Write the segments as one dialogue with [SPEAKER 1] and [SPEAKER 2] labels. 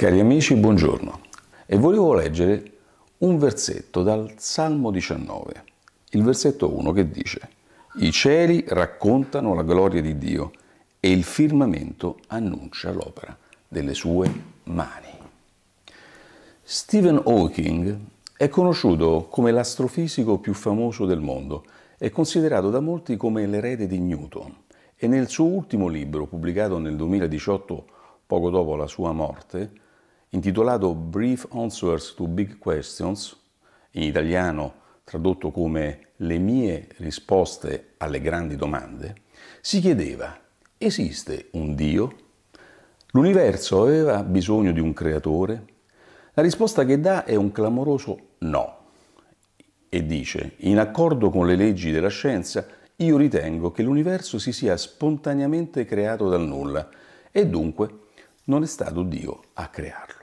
[SPEAKER 1] Cari amici, buongiorno e volevo leggere un versetto dal Salmo 19, il versetto 1 che dice I cieli raccontano la gloria di Dio e il firmamento annuncia l'opera delle sue mani. Stephen Hawking è conosciuto come l'astrofisico più famoso del mondo è considerato da molti come l'erede di Newton e nel suo ultimo libro, pubblicato nel 2018, poco dopo la sua morte, intitolato Brief Answers to Big Questions, in italiano tradotto come Le mie risposte alle grandi domande, si chiedeva, esiste un Dio? L'universo aveva bisogno di un creatore? La risposta che dà è un clamoroso no. E dice, in accordo con le leggi della scienza, io ritengo che l'universo si sia spontaneamente creato dal nulla e dunque non è stato Dio a crearlo.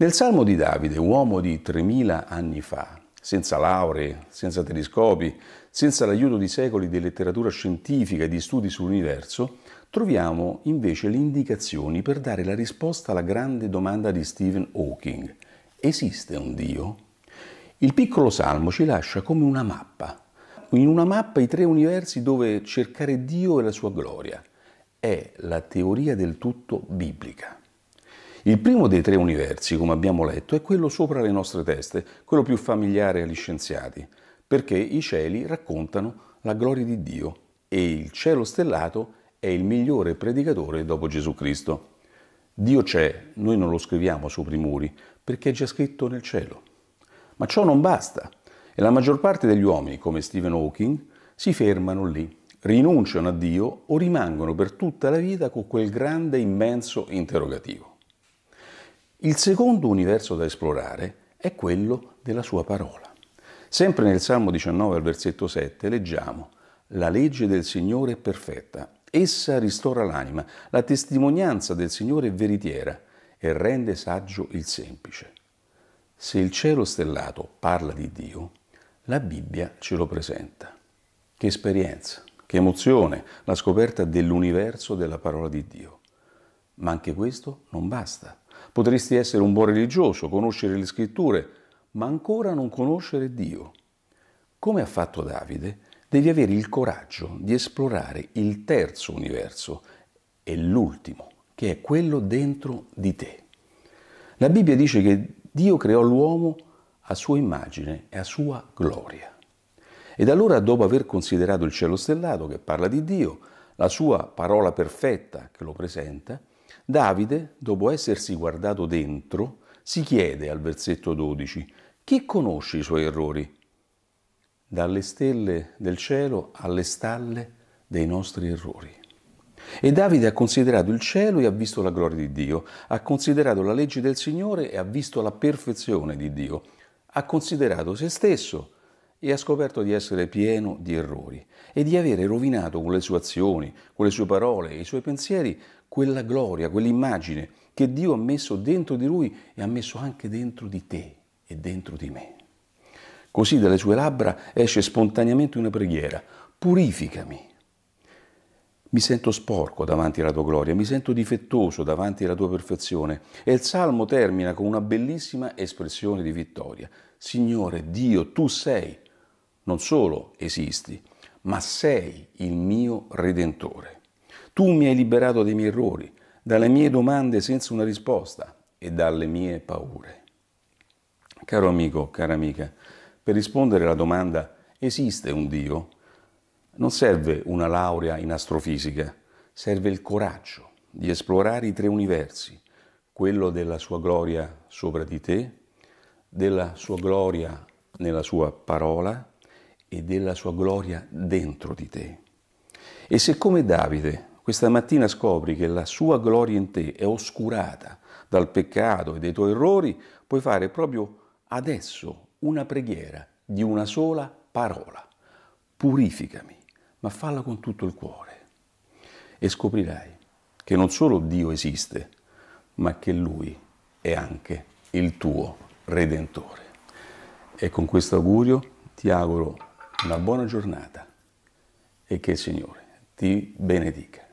[SPEAKER 1] Nel Salmo di Davide, uomo di 3000 anni fa, senza lauree, senza telescopi, senza l'aiuto di secoli di letteratura scientifica e di studi sull'universo, troviamo invece le indicazioni per dare la risposta alla grande domanda di Stephen Hawking. Esiste un Dio? Il piccolo salmo ci lascia come una mappa. In una mappa i tre universi dove cercare Dio e la sua gloria. È la teoria del tutto biblica. Il primo dei tre universi, come abbiamo letto, è quello sopra le nostre teste, quello più familiare agli scienziati, perché i cieli raccontano la gloria di Dio e il cielo stellato è il migliore predicatore dopo Gesù Cristo. Dio c'è, noi non lo scriviamo sopra i muri, perché è già scritto nel cielo. Ma ciò non basta e la maggior parte degli uomini, come Stephen Hawking, si fermano lì, rinunciano a Dio o rimangono per tutta la vita con quel grande, immenso interrogativo. Il secondo universo da esplorare è quello della sua parola. Sempre nel Salmo 19 al versetto 7 leggiamo La legge del Signore è perfetta, essa ristora l'anima, la testimonianza del Signore è veritiera e rende saggio il semplice. Se il cielo stellato parla di Dio, la Bibbia ce lo presenta. Che esperienza, che emozione la scoperta dell'universo della parola di Dio. Ma anche questo non basta. Potresti essere un buon religioso, conoscere le scritture, ma ancora non conoscere Dio. Come ha fatto Davide, devi avere il coraggio di esplorare il terzo universo e l'ultimo, che è quello dentro di te. La Bibbia dice che Dio creò l'uomo a sua immagine e a sua gloria. Ed allora, dopo aver considerato il cielo stellato che parla di Dio, la sua parola perfetta che lo presenta, Davide, dopo essersi guardato dentro, si chiede al versetto 12, chi conosce i suoi errori? Dalle stelle del cielo alle stalle dei nostri errori. E Davide ha considerato il cielo e ha visto la gloria di Dio, ha considerato la legge del Signore e ha visto la perfezione di Dio, ha considerato se stesso e ha scoperto di essere pieno di errori e di avere rovinato con le sue azioni, con le sue parole e i suoi pensieri quella gloria, quell'immagine che Dio ha messo dentro di lui e ha messo anche dentro di te e dentro di me. Così dalle sue labbra esce spontaneamente una preghiera, purificami. Mi sento sporco davanti alla tua gloria, mi sento difettoso davanti alla tua perfezione. E il salmo termina con una bellissima espressione di vittoria. Signore Dio, tu sei non solo esisti, ma sei il mio Redentore. Tu mi hai liberato dai miei errori, dalle mie domande senza una risposta e dalle mie paure. Caro amico, cara amica, per rispondere alla domanda esiste un Dio, non serve una laurea in astrofisica, serve il coraggio di esplorare i tre universi, quello della sua gloria sopra di te, della sua gloria nella sua parola e della sua gloria dentro di te. E se come Davide questa mattina scopri che la sua gloria in te è oscurata dal peccato e dai tuoi errori, puoi fare proprio adesso una preghiera di una sola parola. Purificami, ma falla con tutto il cuore. E scoprirai che non solo Dio esiste, ma che Lui è anche il tuo Redentore. E con questo augurio ti auguro una buona giornata e che il Signore ti benedica.